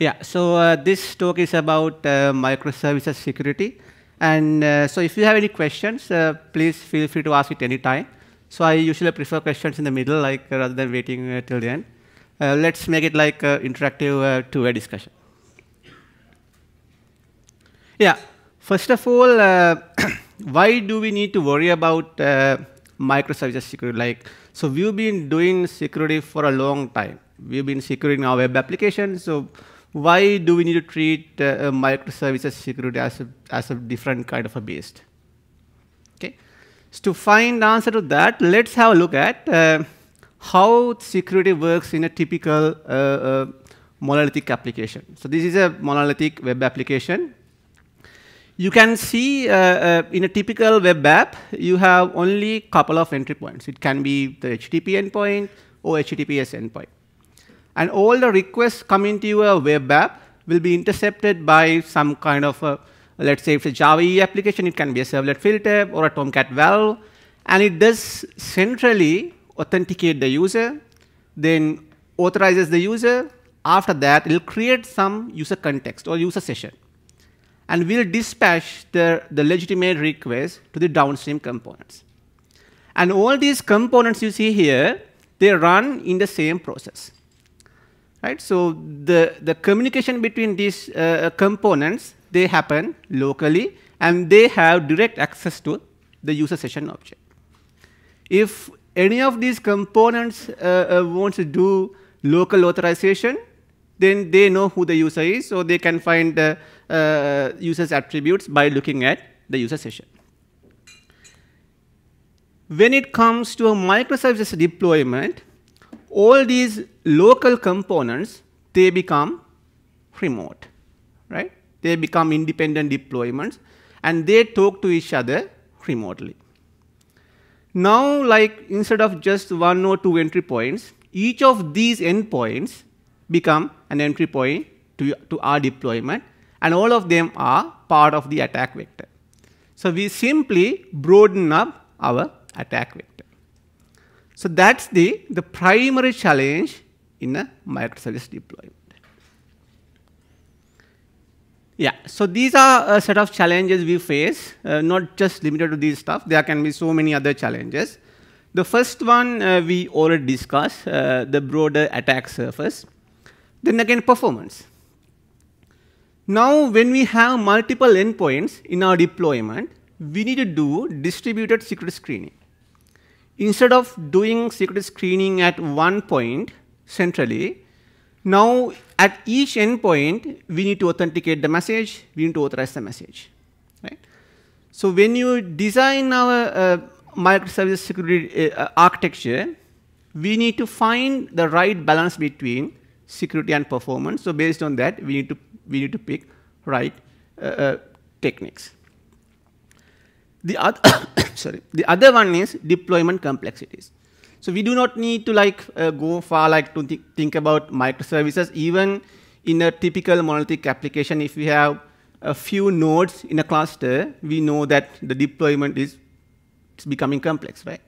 Yeah, so uh, this talk is about uh, microservices security. And uh, so if you have any questions, uh, please feel free to ask it anytime. So I usually prefer questions in the middle, like uh, rather than waiting uh, till the end. let's make it like interactive two-way discussion. Yeah, first of all, why do we need to worry about microservices security? Like, so we've been doing security for a long time. We've been securing our web applications, so why do we need to treat uh, uh, microservices security as a, as a different kind of a beast? Okay. So to find answer to that, let's have a look at uh, how security works in a typical uh, uh monolithic application. So this is a monolithic web application. You can see uh, in a typical web app, you have only couple of entry points. It can be the HTTP endpoint or HTTPS endpoint and all the requests coming to your web app will be intercepted by some kind of a, let's say if it's a Java EE application, it can be a servlet filter or a Tomcat valve, and it does centrally authenticate the user, then authorizes the user. After that, it'll create some user context or user session. And we'll dispatch the, the legitimate request to the downstream components. And all these components you see here, they run in the same process right? So the, the communication between these uh, uh, components, they happen locally and they have direct access to the user session object. If any of these components uh, uh, wants to do local authorization, then they know who the user is, so they can find the uh, user's attributes by looking at the user session. When it comes to a microservices deployment, all these local components, they become remote, right? They become independent deployments and they talk to each other remotely. Now, like instead of just one or two entry points, each of these endpoints become an entry point to, to our deployment and all of them are part of the attack vector. So we simply broaden up our attack vector. So that's the, the primary challenge in a microservice deployment. Yeah, so these are a set of challenges we face, uh, not just limited to these stuff. There can be so many other challenges. The first one uh, we already discussed, uh, the broader attack surface. Then again, performance. Now, when we have multiple endpoints in our deployment, we need to do distributed secret screening instead of doing secret screening at one point centrally, now at each endpoint, we need to authenticate the message, we need to authorize the message, right? So when you design our uh, microservice security uh, architecture, we need to find the right balance between security and performance. So based on that, we need to, we need to pick right uh, uh techniques. The other, sorry, the other one is deployment complexities. So we do not need to like uh, go far like to th think about microservices even in a typical monolithic application. If we have a few nodes in a cluster, we know that the deployment is becoming complex, right?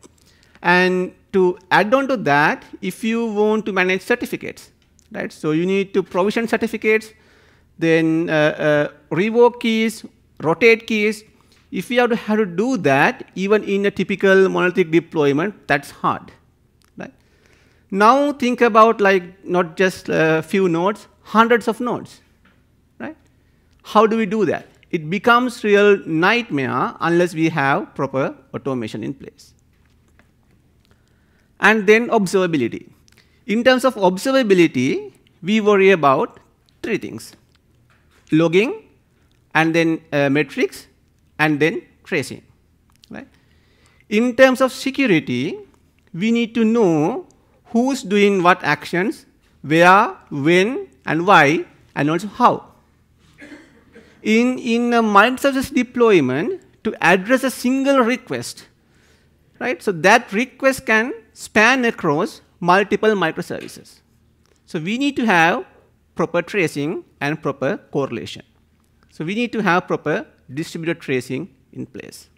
And to add on to that, if you want to manage certificates, right? So you need to provision certificates, then uh, uh, revoke keys, rotate keys, if we have to, have to do that, even in a typical monolithic deployment, that's hard. Right? Now think about like not just a few nodes, hundreds of nodes. Right? How do we do that? It becomes real nightmare unless we have proper automation in place. And then observability. In terms of observability, we worry about three things. Logging, and then uh, metrics, and then tracing. Right? In terms of security, we need to know who's doing what actions, where, when, and why, and also how. In, in a microservice deployment, to address a single request, right? So that request can span across multiple microservices. So we need to have proper tracing and proper correlation. So we need to have proper distributed tracing in place.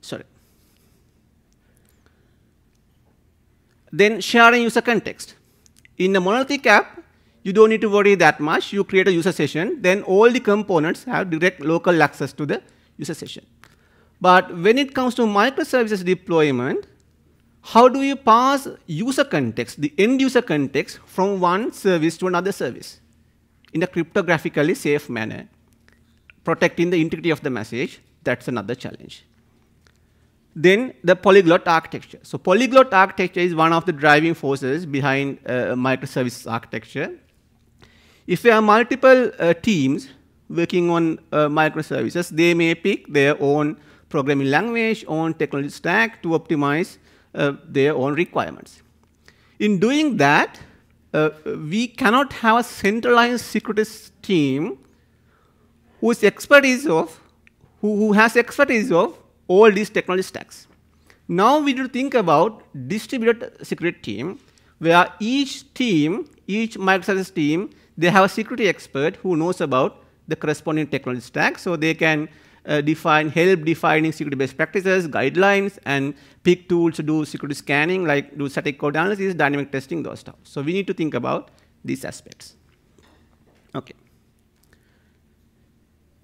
Sorry. Then sharing user context. In the monolithic app, you don't need to worry that much. You create a user session, then all the components have direct local access to the user session. But when it comes to microservices deployment, how do you pass user context, the end user context, from one service to another service in a cryptographically safe manner? protecting the integrity of the message, that's another challenge. Then the polyglot architecture. So polyglot architecture is one of the driving forces behind uh, architecture. If there are multiple uh, teams working on uh, microservices, they may pick their own programming language, own technology stack to optimize uh, their own requirements. In doing that, uh, we cannot have a centralized security team whose expertise of, who, who has expertise of all these technology stacks. Now we need to think about distributed security team where each team, each microservice team, they have a security expert who knows about the corresponding technology stack so they can uh, define, help defining security best practices, guidelines, and pick tools to do security scanning, like do static code analysis, dynamic testing, those stuff. So we need to think about these aspects.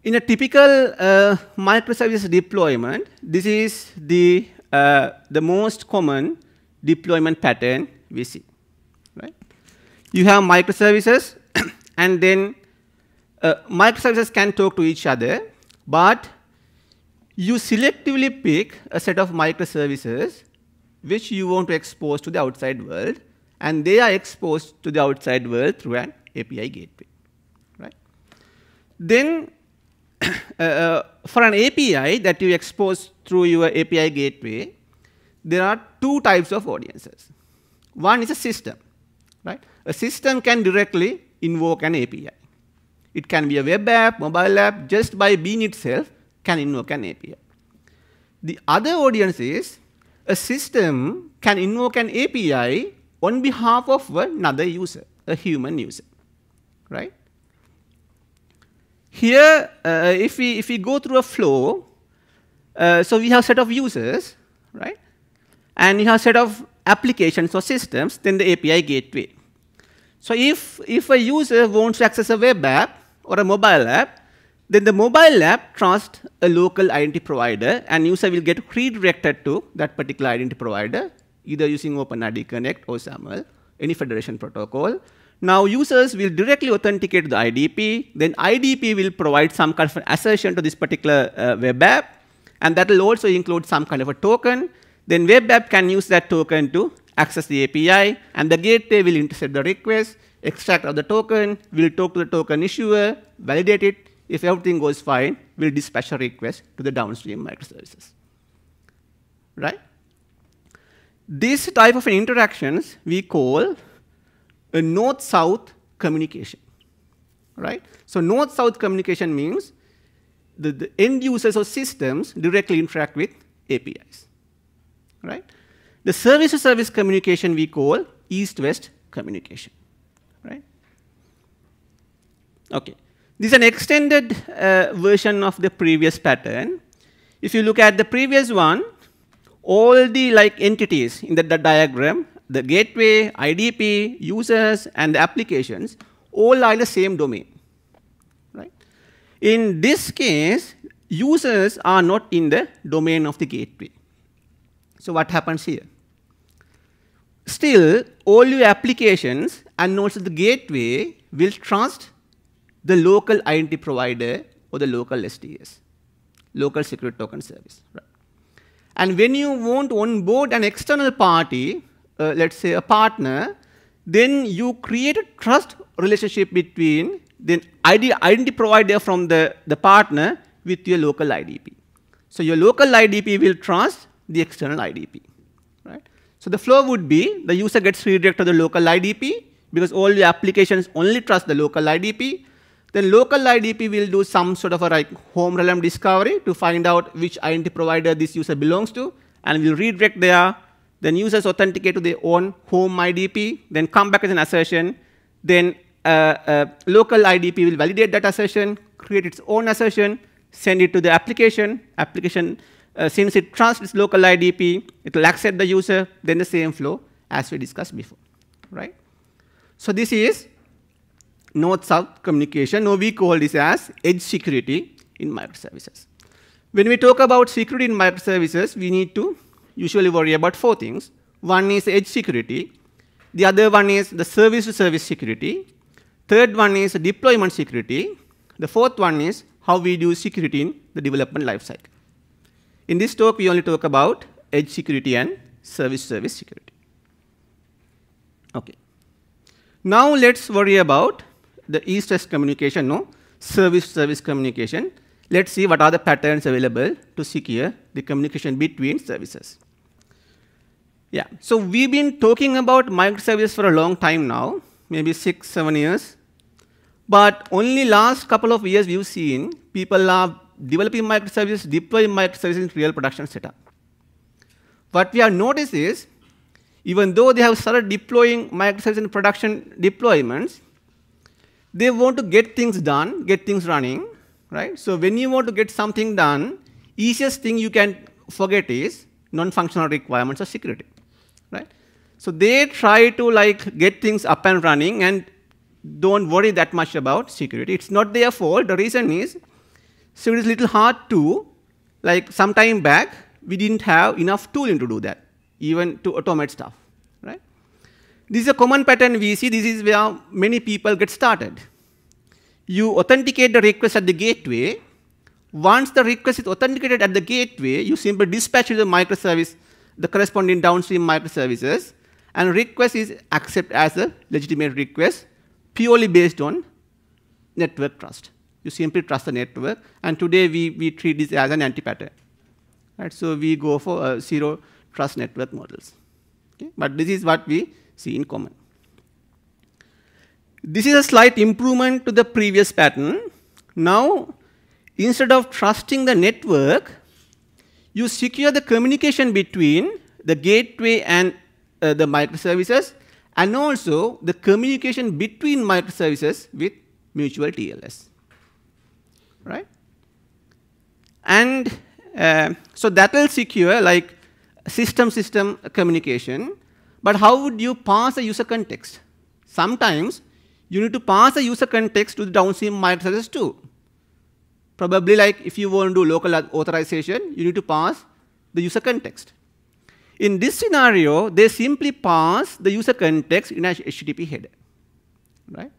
In a typical uh, microservice deployment, this is the, uh, the most common deployment pattern we see. Right? You have microservices, and then uh, microservices can talk to each other, but you selectively pick a set of microservices which you want to expose to the outside world, and they are exposed to the outside world through an API gateway. Right? Then Uh, uh, for an API that you expose through your API gateway, there are two types of audiences. One is a system, right? A system can directly invoke an API. It can be a web app, mobile app, just by being itself can invoke an API. The other audience is a system can invoke an API on behalf of another user, a human user, right? Here, uh, if, we, if we go through a flow, uh, so we have set of users, right? And we have set of applications or systems, then the API gateway. So if, if a user wants to access a web app or a mobile app, then the mobile app trusts a local identity provider and user will get redirected to that particular identity provider, either using OpenID Connect or SAML, any federation protocol, now users will directly authenticate the IDP, then IDP will provide some kind of assertion to this particular uh, web app, and that will also include some kind of a token. Then web app can use that token to access the API, and the gateway will intercept the request, extract of the token, will talk to the token issuer, validate it. If everything goes fine, we'll dispatch a request to the downstream microservices. Right? This type of interactions we call a north-south communication, right? So north-south communication means the, the, end users or systems directly interact with APIs, right? The service-to-service -service communication we call east-west communication, right? Okay, this is an extended uh, version of the previous pattern. If you look at the previous one, all the like entities in the, the diagram the gateway, IDP, users, and the applications all are in the same domain. Right? In this case, users are not in the domain of the gateway. So what happens here? Still, all your applications and also the gateway will trust the local identity provider or the local STS, local secret token service. Right? And when you want to onboard an external party uh, let's say, a partner, then you create a trust relationship between then ID, identity provider from the, the partner with your local IDP. So your local IDP will trust the external IDP. Right? So the flow would be the user gets redirected to the local IDP because all the applications only trust the local IDP. Then local IDP will do some sort of a like home realm discovery to find out which identity provider this user belongs to and will redirect their then users authenticate to their own home IDP, then come back with an assertion, then uh, uh, local IDP will validate that assertion, create its own assertion, send it to the application. Application, uh, since it trusts its local IDP, it will accept the user, then the same flow as we discussed before, right? So this is north-south communication, Now we call this as edge security in microservices. When we talk about security in microservices, we need to usually worry about four things. One is edge security. The other one is the service-to-service -service security. Third one is deployment security. The fourth one is how we do security in the development lifecycle. In this talk, we only talk about edge security and service-to-service -service security. Okay. Now let's worry about the east-west communication, no? Service-to-service -service communication. Let's see what are the patterns available to secure the communication between services. Yeah, so we've been talking about microservices for a long time now, maybe six, seven years. But only last couple of years we've seen people are developing microservices, deploying microservices in real production setup. What we have noticed is, even though they have started deploying microservices in production deployments, they want to get things done, get things running, right? So when you want to get something done, easiest thing you can forget is non-functional requirements of security. So they try to like get things up and running and don't worry that much about security. It's not their fault. The reason is security is a little hard to, like some time back, we didn't have enough tooling to do that, even to automate stuff, right? This is a common pattern we see. This is where many people get started. You authenticate the request at the gateway. Once the request is authenticated at the gateway, you simply dispatch to the microservice, the corresponding downstream microservices, and request is accepted as a legitimate request purely based on network trust. You simply trust the network, and today we, we treat this as an anti-pattern. Right? So we go for uh, zero trust network models. Okay? But this is what we see in common. This is a slight improvement to the previous pattern. Now, instead of trusting the network, you secure the communication between the gateway and uh, the microservices and also the communication between microservices with mutual TLS, right? And uh, so that will secure like system-system communication, but how would you pass a user context? Sometimes you need to pass a user context to the downstream microservices too. Probably like if you want to do local authorization, you need to pass the user context. In this scenario, they simply pass the user context in a HTTP header, right?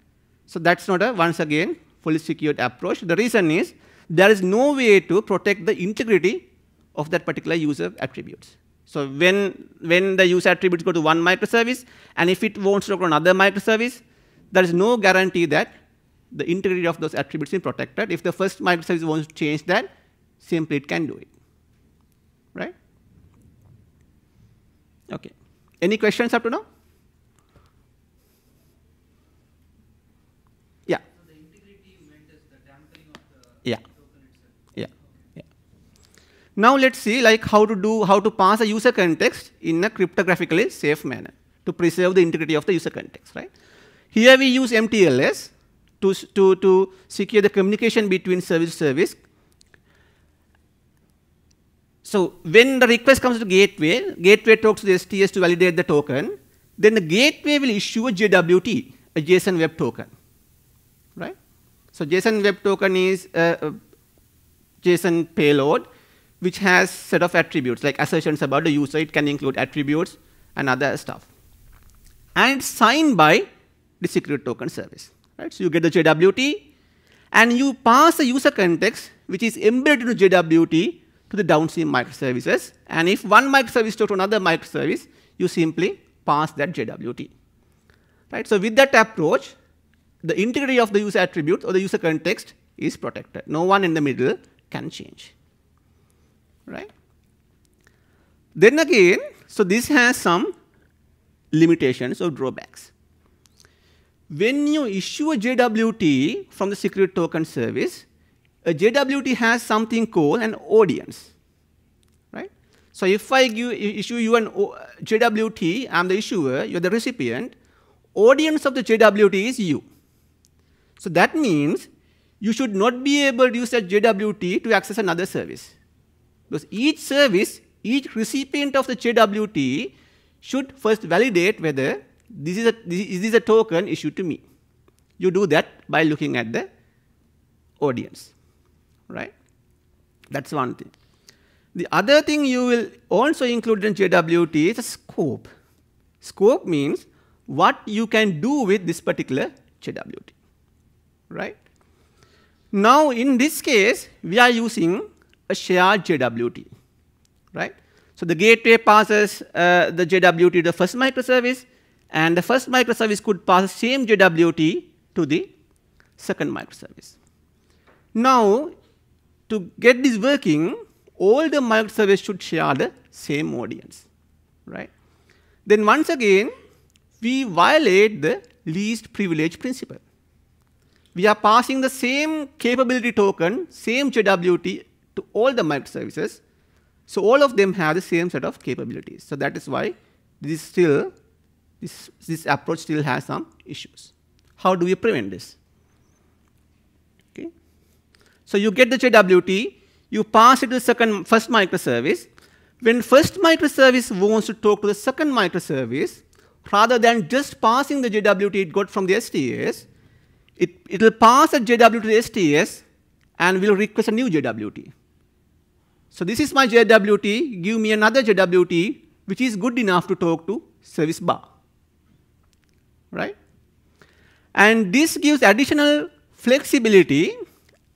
So that's not a, once again, fully secured approach. The reason is there is no way to protect the integrity of that particular user attributes. So when, when the user attributes go to one microservice, and if it wants to go to another microservice, there is no guarantee that the integrity of those attributes is protected. If the first microservice wants to change that, simply it can do it, right? Okay. Any questions up to now? Yeah. yeah. Yeah. Yeah. Now let's see like how to do how to pass a user context in a cryptographically safe manner to preserve the integrity of the user context, right? Here we use MTLS to, to, to secure the communication between service to service so when the request comes to gateway, gateway talks to the STS to validate the token, then the gateway will issue a JWT, a JSON Web Token, right? So JSON Web Token is a, JSON payload which has set of attributes like assertions about the user. It can include attributes and other stuff. And it's signed by the secret token service, right? So you get the JWT and you pass the user context which is embedded into JWT to the downstream microservices. And if one microservice talks to another microservice, you simply pass that JWT. Right? So with that approach, the integrity of the user attributes or the user context is protected. No one in the middle can change. Right? Then again, so this has some limitations or drawbacks. When you issue a JWT from the secret token service, a JWT has something called an audience, right? So if I give, issue you an o, JWT, I'm the issuer, you're the recipient, audience of the JWT is you. So that means you should not be able to use that JWT to access another service. Because each service, each recipient of the JWT should first validate whether this is, a, this, is this a token issued to me. You do that by looking at the audience right? That's one thing. The other thing you will also include in JWT is a scope. Scope means what you can do with this particular JWT, right? Now, in this case, we are using a shared JWT, right? So the gateway passes uh, the JWT to the first microservice, and the first microservice could pass the same JWT to the second microservice. Now, to get this working, all the microservices surveys should share the same audience, right? Then once again, we violate the least privilege principle. We are passing the same capability token, same JWT to all the microservices. So all of them have the same set of capabilities. So that is why this still, this, this approach still has some issues. How do we prevent this? So you get the JWT, you pass it to the second, first microservice. When first microservice wants to talk to the second microservice, rather than just passing the JWT it got from the STS, it, it'll pass a JWT to the STS and will request a new JWT. So this is my JWT, give me another JWT which is good enough to talk to service bar, right? And this gives additional flexibility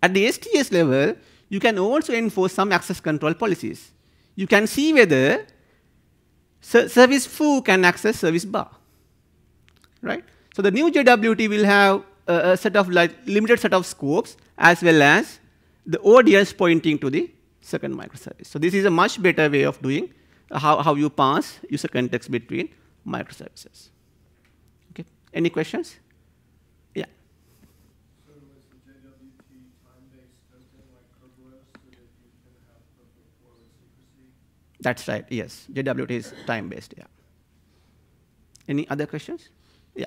at the STS level, you can also enforce some access control policies. You can see whether service foo can access service bar, right? So the new JWT will have a, a set of like limited set of scopes as well as the ODS pointing to the second microservice. So this is a much better way of doing how, how you pass user context between microservices. Okay, any questions? That's right, yes. JWT is time-based, yeah. Any other questions? Yeah.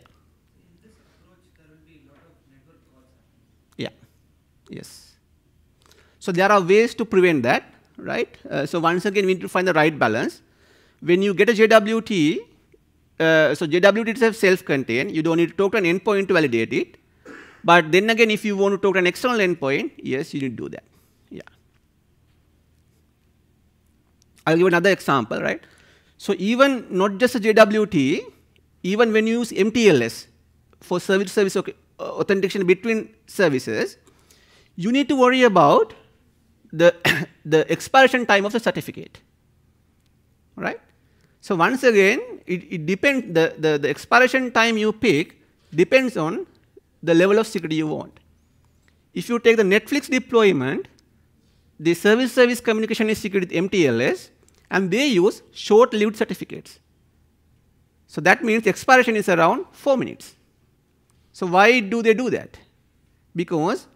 Yeah, yes. So there are ways to prevent that, right? Uh, so once again, we need to find the right balance. When you get a JWT, uh, so JWT itself self-contained. You don't need to talk to an endpoint to validate it. But then again, if you want to talk to an external endpoint, yes, you need to do that. I'll give another example, right? So even not just a JWT, even when you use MTLS for service service uh, authentication between services, you need to worry about the, the expiration time of the certificate, right? So once again, it, it depends, the, the, the expiration time you pick depends on the level of security you want. If you take the Netflix deployment, the service-service communication is secured with MTLS, and they use short-lived certificates. So that means expiration is around 4 minutes. So why do they do that? Because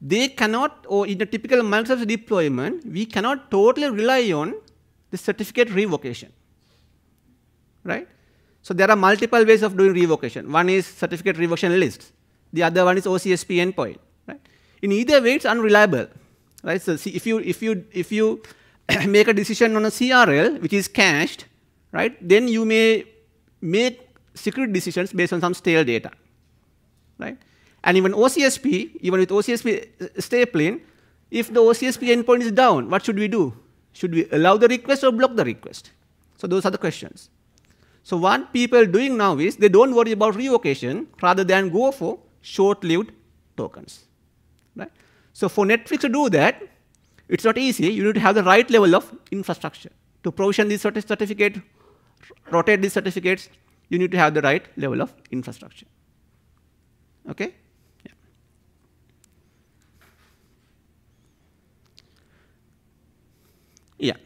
they cannot, or in a typical Microsoft deployment, we cannot totally rely on the certificate revocation, right? So there are multiple ways of doing revocation. One is certificate revocation lists. The other one is OCSP endpoint, right? In either way, it's unreliable, right? So see, if you, if you, if you make a decision on a CRL, which is cached, right? Then you may make secret decisions based on some stale data, right? And even OCSP, even with OCSP uh, stapling, if the OCSP endpoint is down, what should we do? Should we allow the request or block the request? So those are the questions. So what people are doing now is they don't worry about revocation rather than go for short-lived tokens. Right? So for Netflix to do that, it's not easy. You need to have the right level of infrastructure. To provision these certificates, rotate these certificates, you need to have the right level of infrastructure. Okay? Yeah. yeah.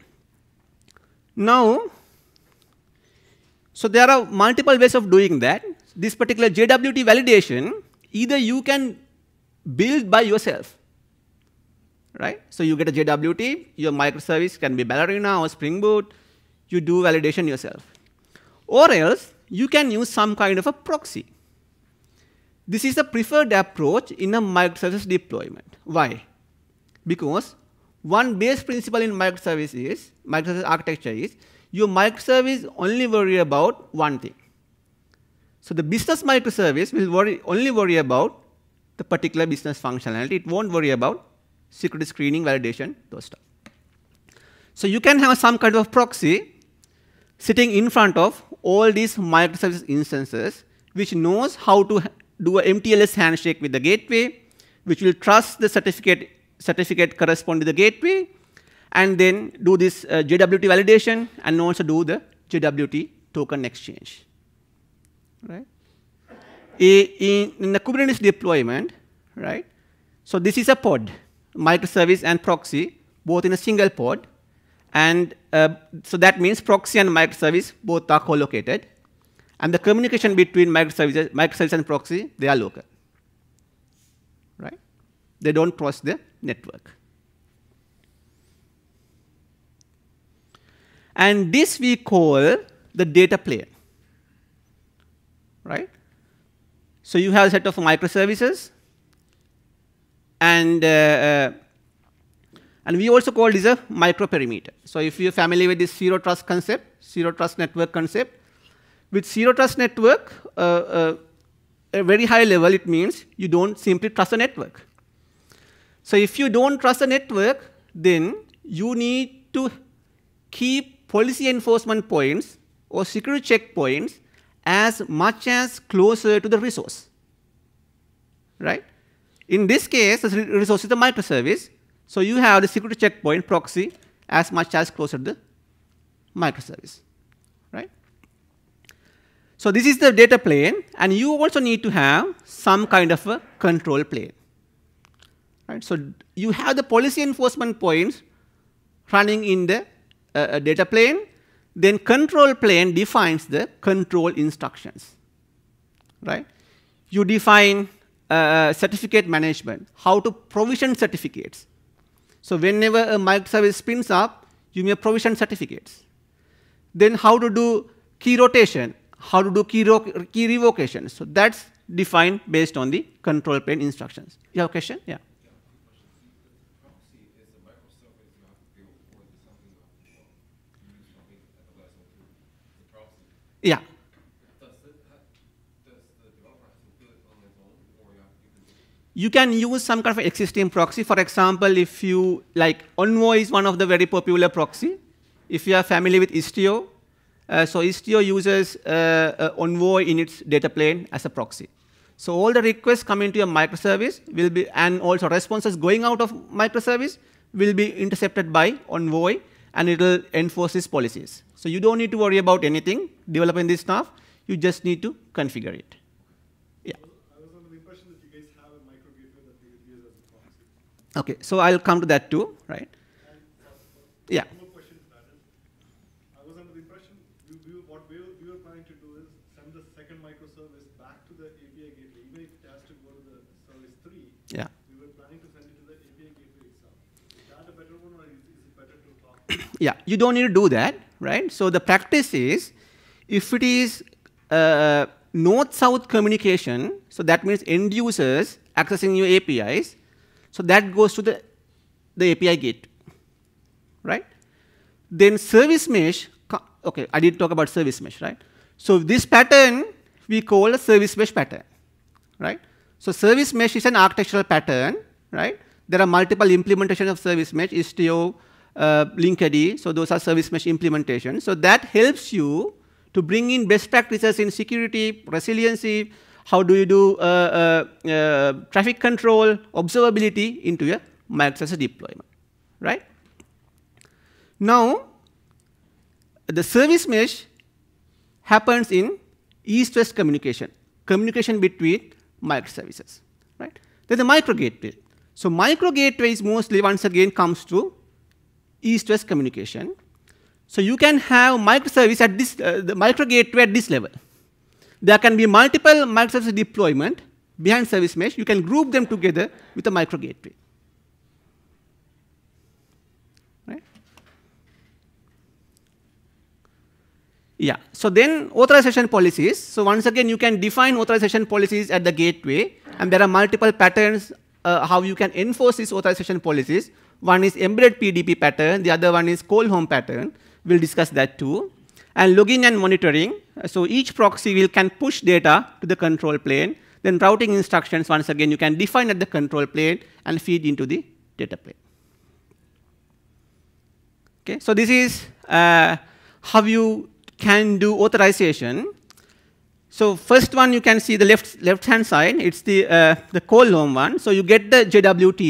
Now, so there are multiple ways of doing that. This particular JWT validation, either you can build by yourself right? So you get a JWT, your microservice can be Ballerina or Spring Boot, you do validation yourself. Or else, you can use some kind of a proxy. This is the preferred approach in a microservice deployment. Why? Because one base principle in microservice is, microservice architecture is, your microservice only worry about one thing. So the business microservice will worry, only worry about the particular business functionality. It won't worry about security screening, validation, those stuff. So you can have some kind of proxy sitting in front of all these microservice instances, which knows how to do a MTLS handshake with the gateway, which will trust the certificate certificate correspond to the gateway, and then do this uh, JWT validation and also do the JWT token exchange. Right? In, in the Kubernetes deployment, right? So this is a pod microservice and proxy both in a single pod. And uh, so that means proxy and microservice both are co-located. And the communication between microservices, microservice and proxy, they are local. Right? They don't cross the network. And this we call the data plane. Right? So you have a set of microservices and uh, uh, and we also call this a microperimeter. So if you're familiar with this zero trust concept, zero trust network concept, with zero trust network, uh, uh, a very high level, it means you don't simply trust a network. So if you don't trust a network, then you need to keep policy enforcement points or security checkpoints as much as closer to the resource, right? In this case, the resource is the microservice. So you have the security checkpoint proxy as much as closer to the microservice, right? So this is the data plane, and you also need to have some kind of a control plane, right? So you have the policy enforcement points running in the uh, uh data plane, then control plane defines the control instructions, right? You define uh, uh, certificate management, how to provision certificates. So whenever a microservice spins up, you may provision certificates. Then how to do key rotation, how to do key, key revocation. So that's defined based on the control plane instructions. You have a question? Yeah. Yeah. you can use some kind of existing proxy. For example, if you, like Envoy is one of the very popular proxy. If you are familiar with Istio, uh, so Istio uses uh, uh, Envoy in its data plane as a proxy. So all the requests coming to your microservice will be, and also responses going out of microservice will be intercepted by Envoy, and it'll enforce its policies. So you don't need to worry about anything developing this stuff. You just need to configure it. Okay, so I'll come to that too, right? Yeah. Yeah. We were planning to send it to the API gateway itself. Is that a better one, or is, it better to talk? yeah, you don't need to do that, right? So the practice is, if it is uh, north-south communication, so that means end users accessing your APIs, so that goes to the, the API gate, right? Then service mesh, okay, I did talk about service mesh, right? So this pattern we call a service mesh pattern, right? So service mesh is an architectural pattern, right? There are multiple implementations of service mesh, Istio, uh, Linkerd, so those are service mesh implementations. So that helps you to bring in best practices in security, resiliency, how do you do uh, uh, uh, traffic control, observability into your microservices deployment, right? Now, the service mesh happens in east-west communication, communication between microservices, right? There's a micro gateway. So micro gateways mostly, once again, comes to east-west communication. So you can have microservice at this, uh, the micro gateway at this level, there can be multiple microservices deployment behind service mesh. You can group them together with a micro gateway. Right? Yeah, so then authorization policies. So once again, you can define authorization policies at the gateway, and there are multiple patterns uh, how you can enforce these authorization policies. One is embedded PDP pattern, the other one is call home pattern. We'll discuss that too and logging and monitoring. So each proxy will can push data to the control plane. Then routing instructions, once again, you can define at the control plane and feed into the data plane. Okay, so this is uh, how you can do authorization. So first one you can see the left left hand side. It's the uh, the column one. So you get the JWT,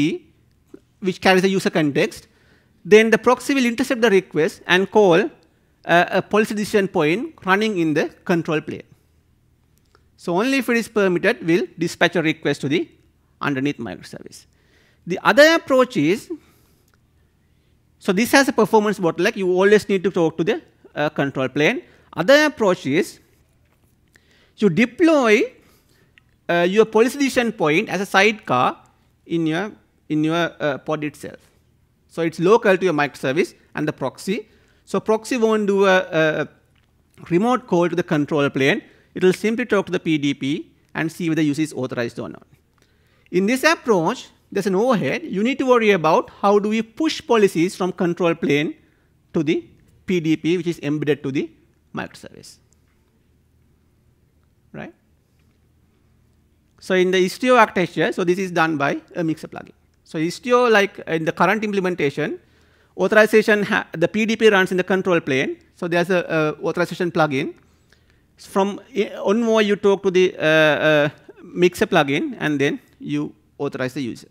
which carries the user context. Then the proxy will intercept the request and call uh, a policy decision point running in the control plane. So only if it is permitted, will dispatch a request to the underneath microservice. The other approach is, so this has a performance bottleneck. You always need to talk to the uh, control plane. Other approach is, you deploy uh, your policy decision point as a sidecar in your, in your uh, pod itself. So it's local to your microservice and the proxy. So proxy won't do a, a remote call to the control plane. It will simply talk to the PDP and see whether the user is authorized or not. In this approach, there's an overhead. You need to worry about how do we push policies from control plane to the PDP, which is embedded to the microservice. Right? So in the Istio architecture, so this is done by a mixer plugin. So Istio, like in the current implementation, Authorization, the PDP runs in the control plane. So there's a uh, authorization plugin. From eh, on you talk to the uh, uh, mixer plugin, and then you authorize the user.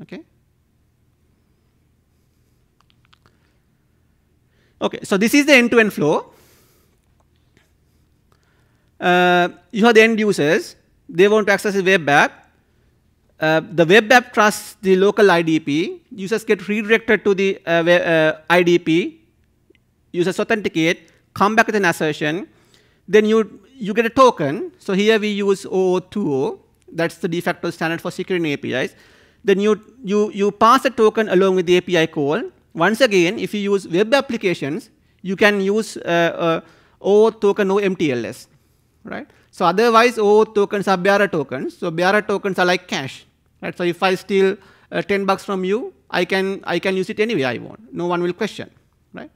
Okay. Okay. So this is the end-to-end -end flow. Uh, you have the end users. They want to access the web app. Uh, the web app trusts the local IDP. Users get redirected to the uh, uh IDP. Users authenticate, come back with an assertion. Then you, you get a token. So here we use OAuth 2 That's the de facto standard for securing APIs. Then you, you, you pass a token along with the API call. Once again, if you use web applications, you can use uh, OAuth token or MTLS, right? So otherwise, OAuth tokens are bearer tokens. So bearer tokens are like cash. Right? So if I steal uh, 10 bucks from you, I can, I can use it anyway I want. No one will question. Right?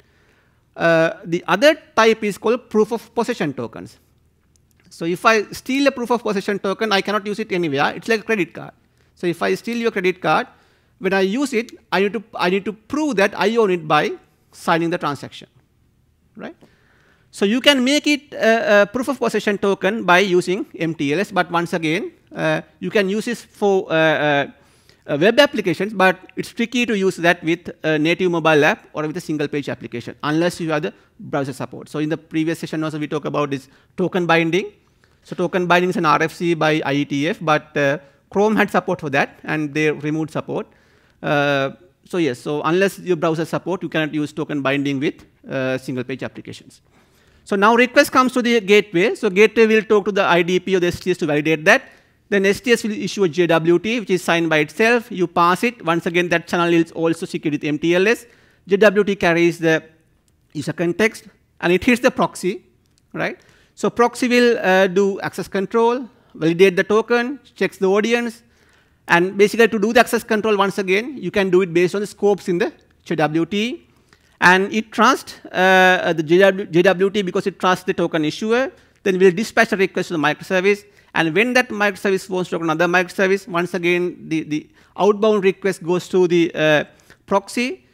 Uh, the other type is called proof of possession tokens. So if I steal a proof of possession token, I cannot use it anywhere. It's like a credit card. So if I steal your credit card, when I use it, I need to, I need to prove that I own it by signing the transaction. Right? So you can make it a, a proof of possession token by using MTLS, but once again, uh, you can use this for uh, uh, web applications, but it's tricky to use that with a native mobile app or with a single page application, unless you have the browser support. So in the previous session also, we talked about this token binding. So token binding is an RFC by IETF, but uh, Chrome had support for that, and they removed support. Uh, so yes, so unless your browser support, you cannot use token binding with uh, single page applications. So now request comes to the gateway. So gateway will talk to the IDP or the STS to validate that. Then STS will issue a JWT, which is signed by itself. You pass it. Once again, that channel is also secured with MTLS. JWT carries the user context, and it hits the proxy, right? So proxy will uh, do access control, validate the token, checks the audience, and basically to do the access control once again, you can do it based on the scopes in the JWT. And it trusts uh, the JWT because it trusts the token issuer. Then we'll dispatch a request to the microservice and when that microservice wants to talk another microservice, once again, the, the outbound request goes to the uh, proxy.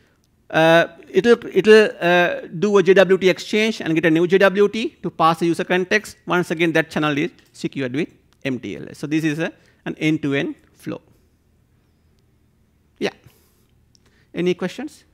Uh, it'll it'll uh, do a JWT exchange and get a new JWT to pass the user context. Once again, that channel is secured with MTLS. So this is a, an end-to-end -end flow. Yeah. Any questions?